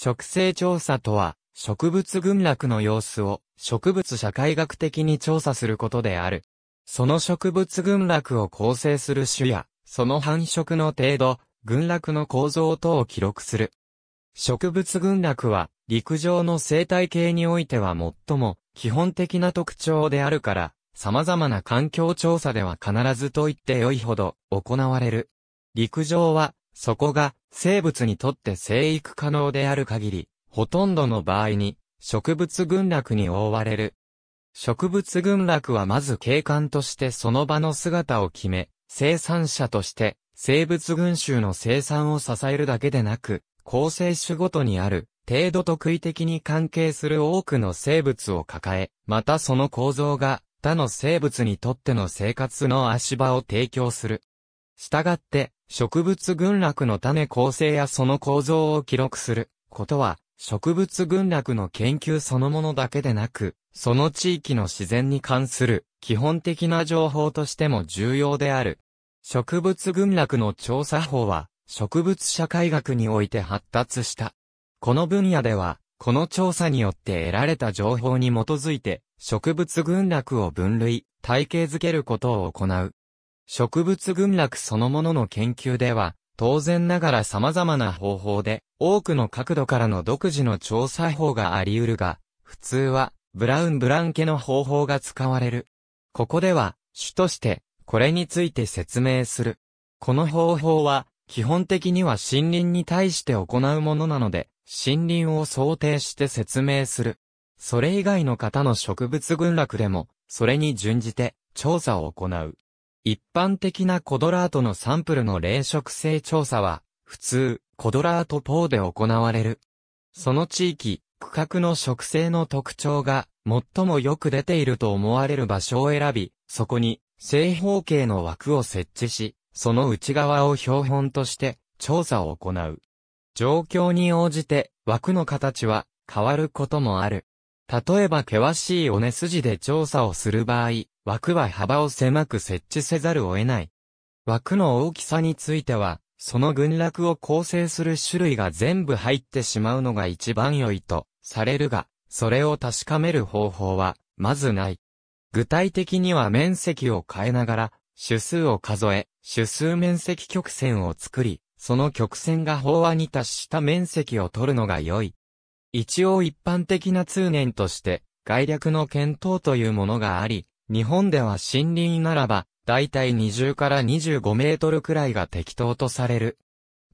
植生調査とは、植物群落の様子を植物社会学的に調査することである。その植物群落を構成する種や、その繁殖の程度、群落の構造等を記録する。植物群落は、陸上の生態系においては最も基本的な特徴であるから、様々な環境調査では必ずと言って良いほど行われる。陸上はそこが生物にとって生育可能である限り、ほとんどの場合に植物群落に覆われる。植物群落はまず景観としてその場の姿を決め、生産者として生物群衆の生産を支えるだけでなく、構成種ごとにある程度特異的に関係する多くの生物を抱え、またその構造が他の生物にとっての生活の足場を提供する。したがって、植物群落の種構成やその構造を記録することは、植物群落の研究そのものだけでなく、その地域の自然に関する基本的な情報としても重要である。植物群落の調査法は、植物社会学において発達した。この分野では、この調査によって得られた情報に基づいて、植物群落を分類、体系づけることを行う。植物群落そのものの研究では、当然ながら様々な方法で、多くの角度からの独自の調査法があり得るが、普通は、ブラウン・ブランケの方法が使われる。ここでは、主として、これについて説明する。この方法は、基本的には森林に対して行うものなので、森林を想定して説明する。それ以外の方の植物群落でも、それに準じて、調査を行う。一般的なコドラートのサンプルの冷食性調査は、普通、コドラートポーで行われる。その地域、区画の植生の特徴が、最もよく出ていると思われる場所を選び、そこに、正方形の枠を設置し、その内側を標本として、調査を行う。状況に応じて、枠の形は、変わることもある。例えば険しい尾根筋で調査をする場合、枠は幅を狭く設置せざるを得ない。枠の大きさについては、その群落を構成する種類が全部入ってしまうのが一番良いとされるが、それを確かめる方法は、まずない。具体的には面積を変えながら、種数を数え、種数面積曲線を作り、その曲線が飽和に達した面積を取るのが良い。一応一般的な通念として、概略の検討というものがあり、日本では森林ならば、だいたい20から25メートルくらいが適当とされる。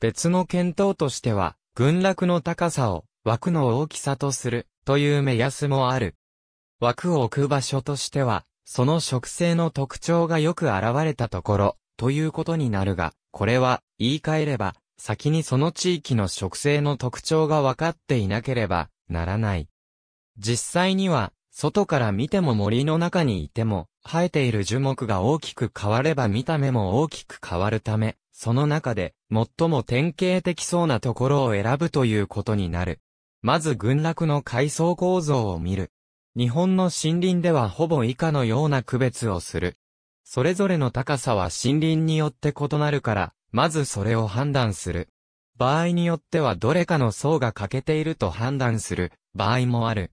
別の検討としては、群落の高さを枠の大きさとするという目安もある。枠を置く場所としては、その植生の特徴がよく現れたところということになるが、これは言い換えれば、先にその地域の植生の特徴が分かっていなければならない。実際には外から見ても森の中にいても、生えている樹木が大きく変われば見た目も大きく変わるため、その中で最も典型的そうなところを選ぶということになる。まず群落の階層構造を見る。日本の森林ではほぼ以下のような区別をする。それぞれの高さは森林によって異なるから、まずそれを判断する。場合によってはどれかの層が欠けていると判断する場合もある。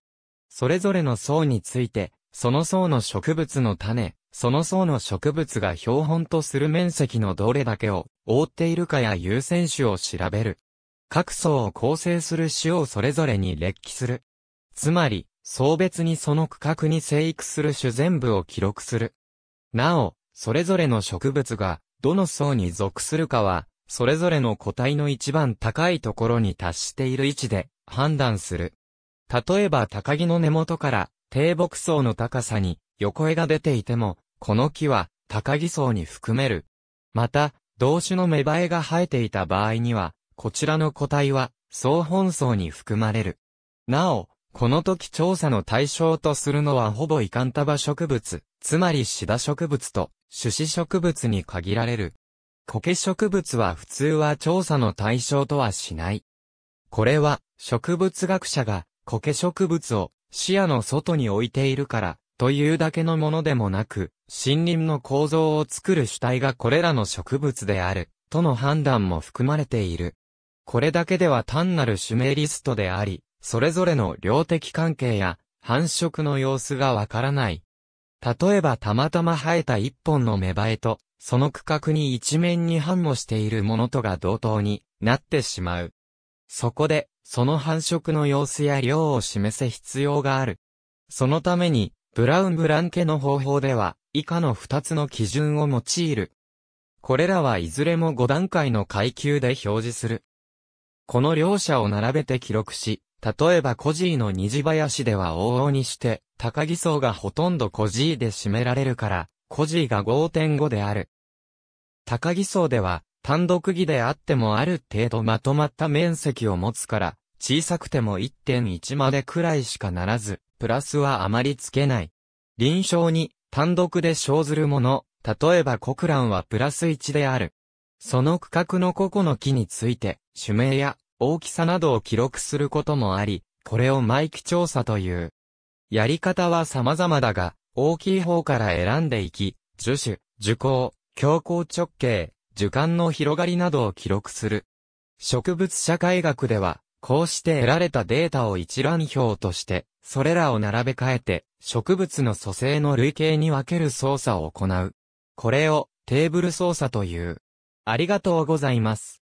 それぞれの層について、その層の植物の種、その層の植物が標本とする面積のどれだけを覆っているかや優先種を調べる。各層を構成する種をそれぞれに列記する。つまり、層別にその区画に生育する種全部を記録する。なお、それぞれの植物が、どの層に属するかは、それぞれの個体の一番高いところに達している位置で判断する。例えば高木の根元から低木層の高さに横枝が出ていても、この木は高木層に含める。また、同種の芽生えが生えていた場合には、こちらの個体は総本層に含まれる。なお、この時調査の対象とするのはほぼイカンタバ植物、つまりシダ植物と種子植物に限られる。苔植物は普通は調査の対象とはしない。これは植物学者が苔植物を視野の外に置いているから、というだけのものでもなく、森林の構造を作る主体がこれらの植物である、との判断も含まれている。これだけでは単なるシュメリストであり、それぞれの量的関係や繁殖の様子がわからない。例えばたまたま生えた一本の芽生えと、その区画に一面に繁茂しているものとが同等になってしまう。そこで、その繁殖の様子や量を示す必要がある。そのために、ブラウンブランケの方法では、以下の2つの基準を用いる。これらはいずれも5段階の階級で表示する。この両者を並べて記録し、例えばコジーの虹林では往々にして、高木層がほとんどコジーで占められるから、コジーが5.5である。高木層では、単独木であってもある程度まとまった面積を持つから、小さくても1.1までくらいしかならず、プラスはあまりつけない。臨床に単独で生ずるもの、例えばコクランはプラス1である。その区画の個々の木について、種名や大きさなどを記録することもあり、これを毎期調査という。やり方は様々だが、大きい方から選んでいき、樹種、樹高、強行直径、樹間の広がりなどを記録する。植物社会学では、こうして得られたデータを一覧表として、それらを並べ替えて、植物の組成の類型に分ける操作を行う。これをテーブル操作という。ありがとうございます。